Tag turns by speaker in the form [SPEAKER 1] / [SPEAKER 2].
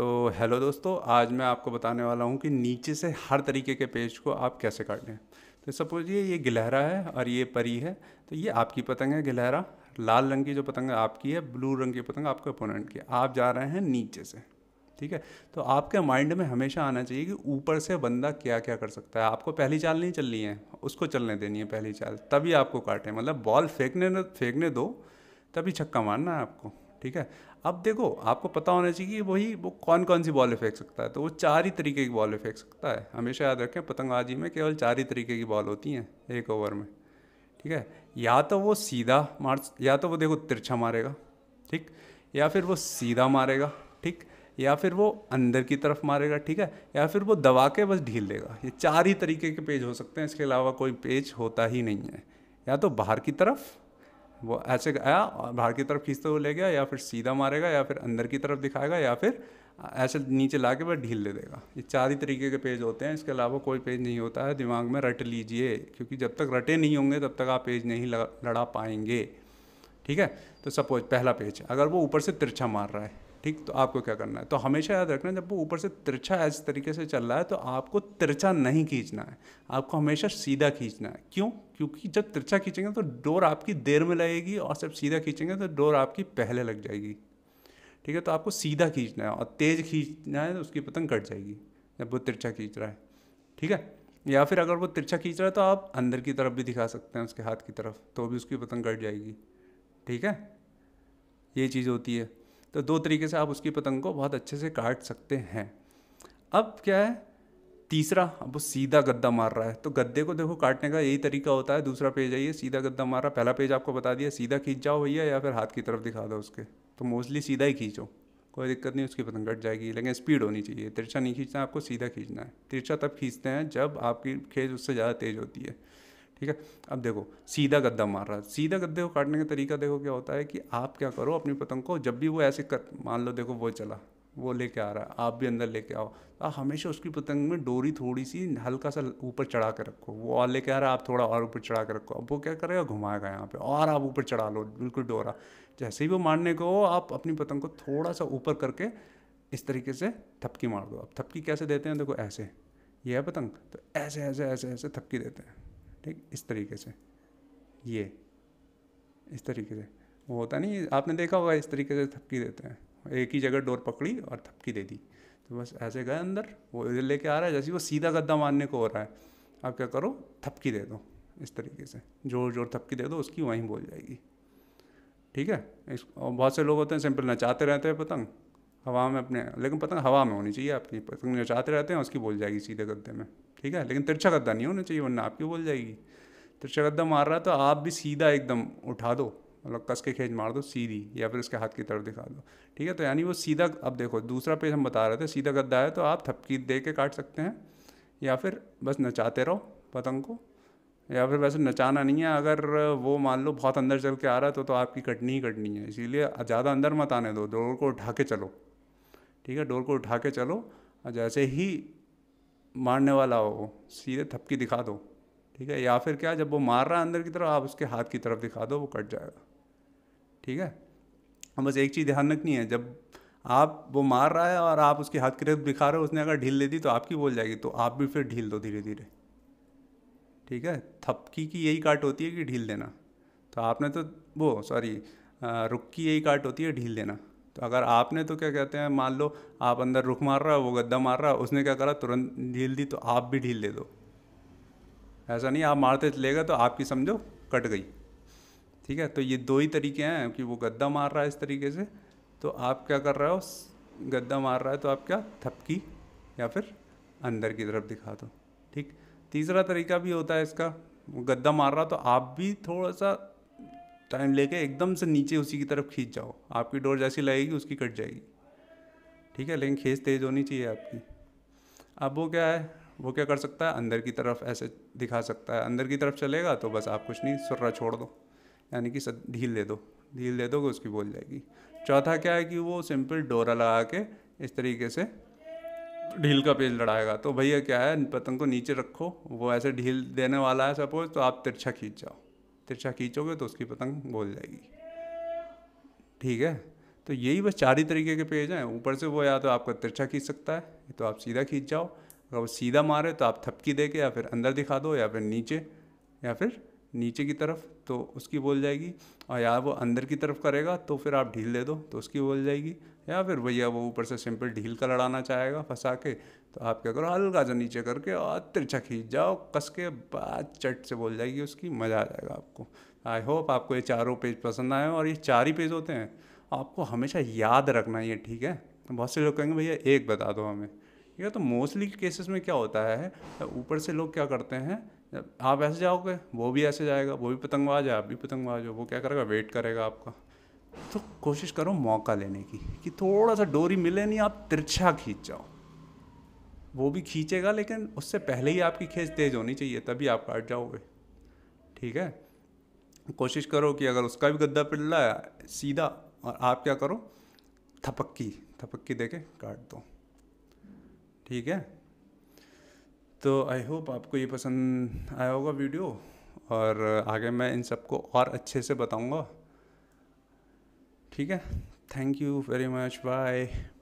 [SPEAKER 1] तो हेलो दोस्तों आज मैं आपको बताने वाला हूँ कि नीचे से हर तरीके के पेज को आप कैसे काटें तो सपोज ये ये गिलहरा है और ये परी है तो ये आपकी पतंग है गिलहरा लाल रंग की जो पतंग आपकी है ब्लू रंग की पतंग आपके अपोनेंट की आप जा रहे हैं नीचे से ठीक है तो आपके माइंड में हमेशा आना चाहिए कि ऊपर से बंदा क्या क्या कर सकता है आपको पहली चाल नहीं चलनी है उसको चलने देनी है पहली चाल तभी आपको काटें मतलब बॉल फेंकने फेंकने दो तभी छक्का मारना है आपको ठीक है अब देखो आपको पता होना चाहिए कि वही वो कौन कौन सी बॉल फेंक सकता है तो वो चार ही तरीके की बॉल फेंक सकता है हमेशा याद रखें पतंगबाजी में केवल चार ही तरीके की बॉल होती हैं एक ओवर में ठीक है या तो वो सीधा मार या तो वो देखो तिरछा मारेगा ठीक या फिर वो सीधा मारेगा ठीक या फिर वो अंदर की तरफ मारेगा ठीक है या फिर वो दबा के बस ढील देगा ये चार ही तरीके के पेज हो सकते हैं इसके अलावा कोई पेज होता ही नहीं है या तो बाहर की तरफ वो ऐसे आया और बाहर की तरफ खींचते हुए ले गया या फिर सीधा मारेगा या फिर अंदर की तरफ दिखाएगा या फिर ऐसे नीचे ला के बस ढील दे देगा ये चार ही तरीके के पेज होते हैं इसके अलावा कोई पेज नहीं होता है दिमाग में रट लीजिए क्योंकि जब तक रटे नहीं होंगे तब तक आप पेज नहीं लड़ा पाएंगे ठीक है तो सपोज पहला पेज अगर वो ऊपर से तिरछा मार रहा है ठीक तो आपको क्या करना है तो हमेशा याद रखना जब वो ऊपर से तिरछा इस तरीके से चल रहा है तो आपको तिरछा नहीं खींचना है आपको हमेशा सीधा खींचना है क्यों क्योंकि जब तिरछा खींचेंगे तो डोर आपकी देर में लगेगी और जब सीधा खींचेंगे तो डोर आपकी पहले लग जाएगी ठीक है तो आपको सीधा खींचना है और तेज़ खींचना है तो उसकी पतंग कट जाएगी जब वो तिरछा खींच रहा है ठीक है या फिर अगर वो तिरछा खींच रहा है तो आप अंदर की तरफ भी दिखा सकते हैं उसके हाथ की तरफ तो भी उसकी पतंग कट जाएगी ठीक है ये चीज़ होती है तो दो तरीके से आप उसकी पतंग को बहुत अच्छे से काट सकते हैं अब क्या है तीसरा अब वो सीधा गद्दा मार रहा है तो गद्दे को देखो काटने का यही तरीका होता है दूसरा पेज आइए सीधा गद्दा मार रहा पहला पेज आपको बता दिया सीधा खींच जाओ भैया या फिर हाथ की तरफ दिखा दो उसके तो मोस्टली सीधा ही खींचो कोई दिक्कत नहीं उसकी पतंग कट जाएगी लेकिन स्पीड होनी चाहिए तिरछा नहीं खींचना आपको सीधा खींचना है तिरछा तब खींचते हैं जब आपकी खेज उससे ज़्यादा तेज़ होती है ठीक है अब देखो सीधा गद्दा मार रहा है सीधा गद्दे को काटने का तरीका देखो क्या होता है कि आप क्या करो अपनी पतंग को जब भी वो ऐसे कर मान लो देखो वो चला वो लेके आ रहा है आप भी अंदर लेके आओ तो आप हमेशा उसकी पतंग में डोरी थोड़ी सी हल्का सा ऊपर चढ़ा के रखो वो और लेके आ रहा है आप थोड़ा और ऊपर चढ़ा के रखो अब वो क्या करेगा घुमाएगा यहाँ पे और आप ऊपर चढ़ा लो बिल्कुल डोरा जैसे ही वो मारने को हो आप अपनी पतंग को थोड़ा सा ऊपर करके इस तरीके से थपकी मार दो अब थपकी कैसे देते हैं देखो ऐसे ये है पतंग तो ऐसे ऐसे ऐसे ऐसे थपकी देते हैं ठीक इस तरीके से ये इस तरीके से वो होता नहीं आपने देखा होगा इस तरीके से थपकी देते हैं एक ही जगह डोर पकड़ी और थपकी दे दी तो बस ऐसे गए अंदर वो इधर लेके आ रहा है जैसे वो सीधा गद्दा मारने को हो रहा है आप क्या करो थपकी दे दो इस तरीके से जोर जोर थपकी दे दो उसकी वहीं बोल जाएगी ठीक है इस और बहुत से लोग होते हैं सिंपल नचाते रहते हैं पतंग हवा में अपने लेकिन पतंग हवा में होनी चाहिए आपकी पतंग नचाते रहते हैं उसकी बोल जाएगी सीधे गद्दे में ठीक है लेकिन तिरछा गद्दा नहीं होना चाहिए वरना आपकी बोल जाएगी तिरछा गद्दा मार रहा है तो आप भी सीधा एकदम उठा दो मतलब कस के खेज मार दो सीधी या फिर उसके हाथ की तरफ दिखा दो ठीक है तो यानी वो सीधा अब देखो दूसरा पेज हम बता रहे थे सीधा गद्दा है तो आप थपकी दे के काट सकते हैं या फिर बस नचाते रहो पतंग को या फिर वैसे नचाना नहीं है अगर वो मान लो बहुत अंदर चल के आ रहा है तो तो आपकी कटनी ही कटनी है इसीलिए ज़्यादा अंदर मत आने दो डोर को उठा के चलो ठीक है डोर को उठा के चलो जैसे ही मारने वाला हो वो सीधे थपकी दिखा दो ठीक है या फिर क्या जब वो मार रहा है अंदर की तरफ आप उसके हाथ की तरफ दिखा दो वो कट जाएगा ठीक है हम बस एक चीज़ ध्यान रखनी है जब आप वो मार रहा है और आप उसके हाथ की तरफ दिखा रहे हो उसने अगर ढील दे दी तो आपकी बोल जाएगी तो आप भी फिर ढील दो धीरे धीरे ठीक है थपकी की यही काट होती है कि ढील देना तो आपने तो वो सॉरी रुक की यही काट होती है ढील देना तो अगर आपने तो क्या कहते हैं मान लो आप अंदर रुख मार रहा है वो गद्दा मार रहा है उसने क्या करा तुरंत ढील दी तो आप भी ढील दे दो ऐसा नहीं आप मारते चलेगा तो आपकी समझो कट गई ठीक है तो ये दो ही तरीके हैं कि वो गद्दा मार रहा है इस तरीके से तो आप क्या कर रहे हो गद्दा मार रहा है तो आप क्या थपकी या फिर अंदर की तरफ दिखा दो ठीक तीसरा तरीका भी होता है इसका गद्दा मार रहा तो आप भी थोड़ा सा टाइम लेके एकदम से नीचे उसी की तरफ खींच जाओ आपकी डोर जैसी लगेगी उसकी कट जाएगी ठीक है लेकिन खींच तेज़ होनी चाहिए आपकी अब वो क्या है वो क्या कर सकता है अंदर की तरफ ऐसे दिखा सकता है अंदर की तरफ चलेगा तो बस आप कुछ नहीं सुर्रा छोड़ दो यानी कि ढील दे दो ढील दे दोगे उसकी बोल जाएगी चौथा क्या है कि वो सिंपल डोरा लगा के इस तरीके से ढील का पेज लड़ाएगा तो भैया क्या है पतंग को नीचे रखो वो ऐसे ढील देने वाला है सपोज तो आप तिरछा खींच जाओ तिरछा खींचोगे तो उसकी पतंग बोल जाएगी ठीक है तो यही बस चार ही तरीके के पेज हैं ऊपर से वो या तो आपका तिरछा खींच सकता है तो आप सीधा खींच जाओ अगर वो सीधा मारे तो आप थपकी दे के या फिर अंदर दिखा दो या फिर नीचे या फिर नीचे की तरफ तो उसकी बोल जाएगी और हाँ या वो अंदर की तरफ करेगा तो फिर आप ढील दे दो तो उसकी बोल जाएगी या फिर भैया वो ऊपर से सिंपल ढील का लड़ाना चाहेगा फंसा के तो आप क्या करो हल्का सा नीचे करके और तिरछा खींच जाओ कस के बाद चट से बोल जाएगी उसकी मज़ा आ जाएगा आपको आई होप आपको ये चारों पेज पसंद आए और ये चार ही पेज होते हैं आपको हमेशा याद रखना ये ठीक है बहुत से लोग कहेंगे भैया एक बता दो हमें ठीक है तो मोस्टली केसेस में क्या होता है ऊपर से लोग क्या करते हैं आप ऐसे जाओगे वो भी ऐसे जाएगा वो भी पतंगबाज है आप भी पतंगबाज हो वो क्या करेगा वेट करेगा आपका तो कोशिश करो मौका लेने की कि थोड़ा सा डोरी मिले नहीं आप तिरछा खींच जाओ वो भी खींचेगा लेकिन उससे पहले ही आपकी खेच तेज़ होनी चाहिए तभी आप काट जाओगे ठीक है कोशिश करो कि अगर उसका भी गद्दा पिल्ला है सीधा और आप क्या करो थपक्की थपक्की दे के काट दो ठीक है तो आई होप आपको ये पसंद आया होगा वीडियो और आगे मैं इन सबको और अच्छे से बताऊंगा ठीक है thank you very much bye